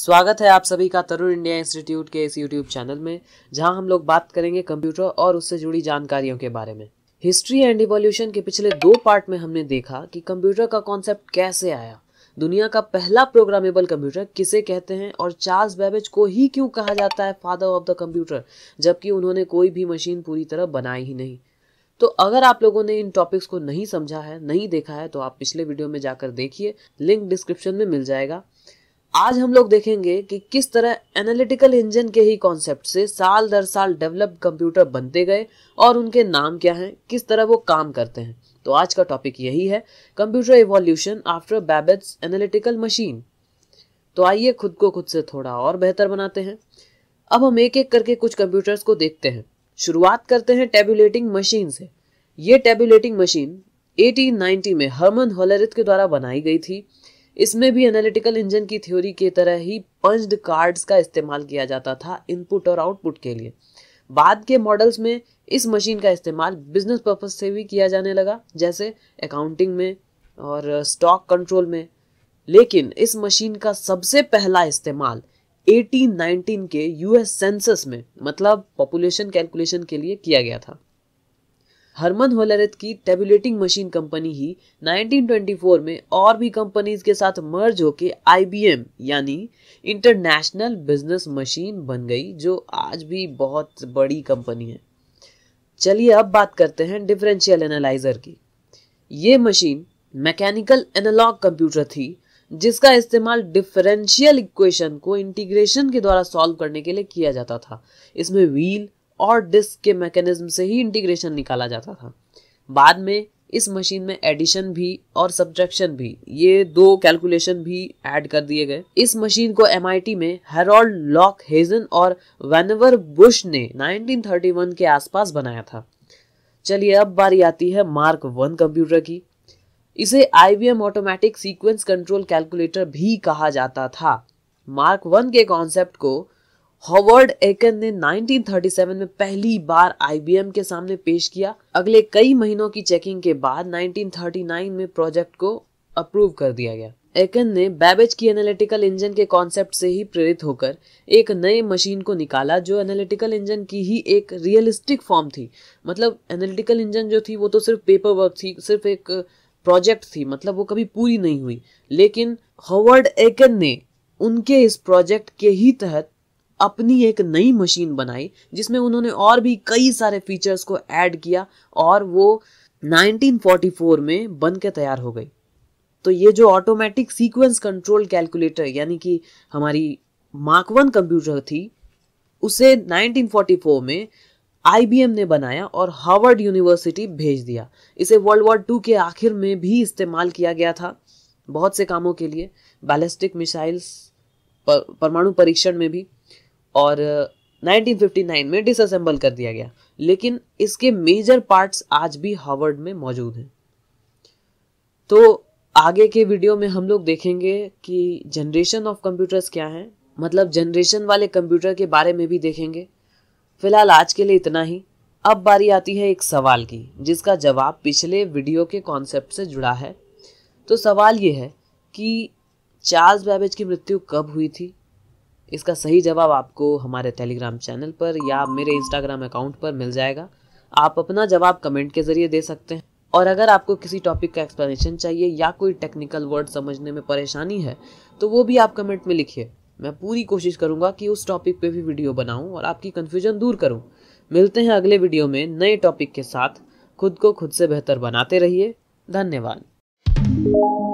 स्वागत है आप सभी का तरुण इंडिया इंस्टीट्यूट के इस यूट्यूब चैनल में जहां हम लोग बात करेंगे कंप्यूटर और उससे जुड़ी जानकारियों के बारे में हिस्ट्री एंड इवोल्यूशन के पिछले दो पार्ट में हमने देखा कि कंप्यूटर का कॉन्सेप्ट कैसे आया दुनिया का पहला प्रोग्रामेबल कंप्यूटर किसे कहते हैं और चार्ल्स बेबेज को ही क्यों कहा जाता है फादर ऑफ द कंप्यूटर जबकि उन्होंने कोई भी मशीन पूरी तरह बनाई ही नहीं तो अगर आप लोगों ने इन टॉपिक्स को नहीं समझा है नहीं देखा है तो आप पिछले वीडियो में जाकर देखिए लिंक डिस्क्रिप्शन में मिल जाएगा आज हम लोग देखेंगे कि किस तरह एनालिटिकल इंजन के ही कॉन्सेप्ट से साल दर साल डेवलप कंप्यूटर बनते गए और उनके नाम क्या हैं किस तरह वो काम करते हैं तो आज का टॉपिक यही है computer evolution after Babbage's analytical machine तो आइए खुद को खुद से थोड़ा और बेहतर बनाते हैं अब हम एक एक करके कुछ कंप्यूटर्स को देखते हैं शुरुआत करते हैं टेबुलेटिंग मशीन से ये टेबुलेटिंग मशीन 1890 में हरमन होलरिथ के द्वारा बनाई गई थी इसमें भी एनालिटिकल इंजन की थ्योरी की तरह ही पंचड कार्ड्स का इस्तेमाल किया जाता था इनपुट और आउटपुट के लिए बाद के मॉडल्स में इस मशीन का इस्तेमाल बिजनेस पर्पज से भी किया जाने लगा जैसे अकाउंटिंग में और स्टॉक कंट्रोल में लेकिन इस मशीन का सबसे पहला इस्तेमाल 1819 के यूएस सेंसस में मतलब पॉपुलेशन कैलकुलेशन के लिए किया गया था हरमन होलरत की टेबुलेटिंग मशीन कंपनी ही 1924 में और भी कंपनीज के साथ मर्ज होके आईबीएम यानी इंटरनेशनल बिजनेस मशीन बन गई जो आज भी बहुत बड़ी कंपनी है चलिए अब बात करते हैं डिफरेंशियल एनालाइजर की ये मशीन मैकेनिकल एनालॉग कंप्यूटर थी जिसका इस्तेमाल डिफरेंशियल इक्वेशन को इंटीग्रेशन के द्वारा सॉल्व करने के लिए किया जाता था इसमें व्हील और डिस्क के मैकेनिज्म से ही इंटीग्रेशन निकाला जाता था बाद में इस मशीन में एडिशन भी और सब्ट्रैक्शन भी ये दो कैलकुलेशन भी ऐड कर दिए गए इस मशीन को एम में हेरोल्ड लॉक हेजन और वेनवर बुश ने 1931 के आसपास बनाया था चलिए अब बारी आती है मार्क वन कंप्यूटर की इसे IBM automatic sequence control calculator भी कहा जाता था मार्क वन के कॉन्सेप्ट को हॉवर्ड एकन ने 1937 में पहली बार आईबीएम के सामने पेश किया अगले कई महीनों की चेकिंग के बाद 1939 में प्रोजेक्ट को अप्रूव कर दिया गया एकन ने बैबेज की एनालिटिकल इंजन के कॉन्सेप्ट से ही प्रेरित होकर एक नए मशीन को निकाला जो एनालिटिकल इंजन की ही एक रियलिस्टिक फॉर्म थी मतलब एनालिटिकल इंजन जो थी वो तो सिर्फ पेपर वर्क थी सिर्फ एक प्रोजेक्ट थी मतलब वो कभी पूरी नहीं हुई लेकिन हॉवर्ड एकन ने उनके इस प्रोजेक्ट के ही तहत अपनी एक नई मशीन बनाई जिसमें उन्होंने और भी कई सारे फीचर्स को ऐड किया और वो 1944 में बन के तैयार हो गई तो ये जो ऑटोमेटिक सीक्वेंस कंट्रोल कैलकुलेटर यानी कि हमारी मार्क वन कंप्यूटर थी उसे 1944 में आई ने बनाया और हार्वर्ड यूनिवर्सिटी भेज दिया इसे वर्ल्ड वॉर टू के आखिर में भी इस्तेमाल किया गया था बहुत से कामों के लिए बैलिस्टिक मिसाइल्स परमाणु परीक्षण में भी और 1959 में डिसअसेंबल कर दिया गया लेकिन इसके मेजर पार्ट्स आज भी हार्वर्ड में मौजूद हैं तो आगे के वीडियो में हम लोग देखेंगे कि जनरेशन ऑफ कंप्यूटर्स क्या हैं मतलब जनरेशन वाले कंप्यूटर के बारे में भी देखेंगे फिलहाल आज के लिए इतना ही अब बारी आती है एक सवाल की जिसका जवाब पिछले वीडियो के कॉन्सेप्ट से जुड़ा है तो सवाल ये है कि चार्ल्स बैबेज की मृत्यु कब हुई थी इसका सही जवाब आपको हमारे टेलीग्राम चैनल पर या मेरे इंस्टाग्राम अकाउंट पर मिल जाएगा आप अपना जवाब कमेंट के ज़रिए दे सकते हैं और अगर आपको किसी टॉपिक का एक्सप्लेनेशन चाहिए या कोई टेक्निकल वर्ड समझने में परेशानी है तो वो भी आप कमेंट में लिखिए मैं पूरी कोशिश करूँगा कि उस टॉपिक पे भी वीडियो बनाऊँ और आपकी कन्फ्यूजन दूर करूँ मिलते हैं अगले वीडियो में नए टॉपिक के साथ खुद को खुद से बेहतर बनाते रहिए धन्यवाद